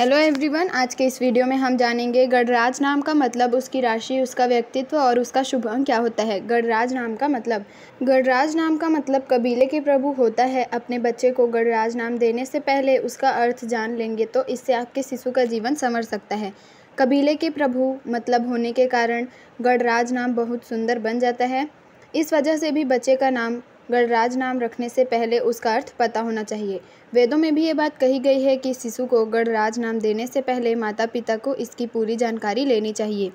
hello everyone आज के इस वीडियो में हम जानेंगे गणराज नाम का मतलब उसकी राशि उसका व्यक्तित्व और उसका शुभ अंग क्या होता है गणराज नाम का मतलब गणराज नाम का मतलब कबीले के प्रभु होता है अपने बच्चे को गणराज नाम देने से पहले उसका अर्थ जान लेंगे तो इससे आपके शिशु का जीवन संवर सकता है कबीले के प्रभु मतलब होने के कारण गणराज नाम बहुत सुंदर बन जाता है इस वजह से भी बच्चे का नाम गणराज नाम रखने से पहले उसका अर्थ पता होना चाहिए वेदों में भी ये बात कही गई है कि शिशु को गणराज नाम देने से पहले माता पिता को इसकी पूरी जानकारी लेनी चाहिए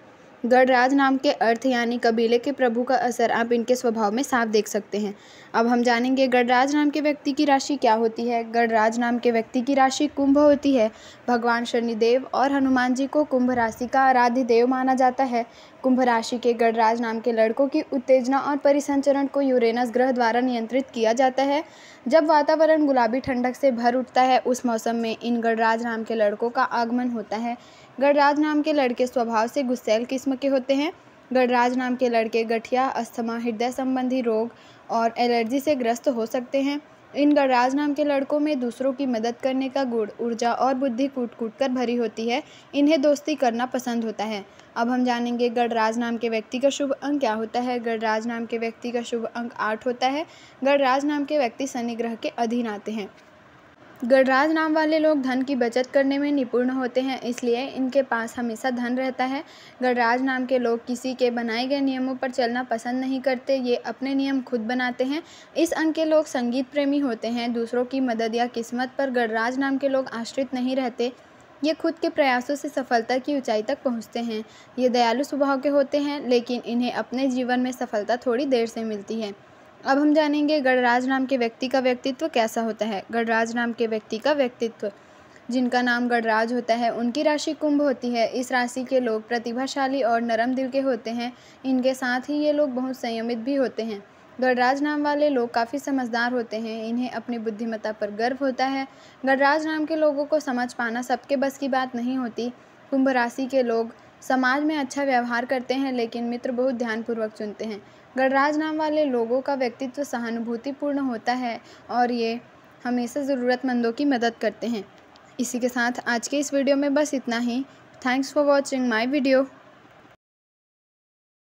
गणराज नाम के अर्थ यानी कबीले के प्रभु का असर आप इनके स्वभाव में साफ देख सकते हैं अब हम जानेंगे गणराज नाम के व्यक्ति की राशि क्या होती है गणराज नाम के व्यक्ति की राशि कुंभ होती है भगवान शनिदेव और हनुमान जी को कुंभ राशि का आराध्य देव माना जाता है कुंभ राशि के गणराज नाम के लड़कों की उत्तेजना और परिसंचरण को यूरेनस ग्रह द्वारा नियंत्रित किया जाता है जब वातावरण गुलाबी ठंडक से भर उठता है उस मौसम में इन गणराज नाम के लड़कों का आगमन होता है गणराज नाम के लड़के स्वभाव से गुस्सेल किस्म के होते हैं गणराज नाम के लड़के गठिया अस्थमा हृदय संबंधी रोग और एलर्जी से ग्रस्त हो सकते हैं इन गणराज नाम के लड़कों में दूसरों की मदद करने का गुण ऊर्जा और बुद्धि कूट कूट कर भरी होती है इन्हें दोस्ती करना पसंद होता है अब हम जानेंगे गणराज नाम के व्यक्ति का शुभ अंक क्या होता है गणराज नाम के व्यक्ति का शुभ अंक आठ होता है गणराज नाम के व्यक्ति शनिग्रह के अधीन आते हैं गणराज नाम वाले लोग धन की बचत करने में निपुण होते हैं इसलिए इनके पास हमेशा धन रहता है गणराज नाम के लोग किसी के बनाए गए नियमों पर चलना पसंद नहीं करते ये अपने नियम खुद बनाते हैं इस अंक के लोग संगीत प्रेमी होते हैं दूसरों की मदद या किस्मत पर गणराज नाम के लोग आश्रित नहीं रहते ये खुद के प्रयासों से सफलता की ऊंचाई तक पहुंचते हैं ये दयालु स्वभाव के होते हैं लेकिन इन्हें अपने जीवन में सफलता थोड़ी देर से मिलती है अब हम जानेंगे गणराज नाम के व्यक्ति का व्यक्तित्व कैसा होता है गणराज नाम के व्यक्ति का व्यक्तित्व जिनका नाम गणराज होता है उनकी राशि कुंभ होती है इस राशि के लोग प्रतिभाशाली और नरम दिल के होते हैं इनके साथ ही ये लोग बहुत संयमित भी होते हैं गणराज नाम वाले लोग काफ़ी समझदार होते हैं इन्हें अपनी बुद्धिमत्ता पर गर्व होता है गणराज नाम के लोगों को समझ पाना सबके बस की बात नहीं होती कुंभ राशि के लोग समाज में अच्छा व्यवहार करते हैं लेकिन मित्र बहुत ध्यानपूर्वक चुनते हैं गणराज नाम वाले लोगों का व्यक्तित्व सहानुभूतिपूर्ण होता है और ये हमेशा ज़रूरतमंदों की मदद करते हैं इसी के साथ आज के इस वीडियो में बस इतना ही thanks for watching my video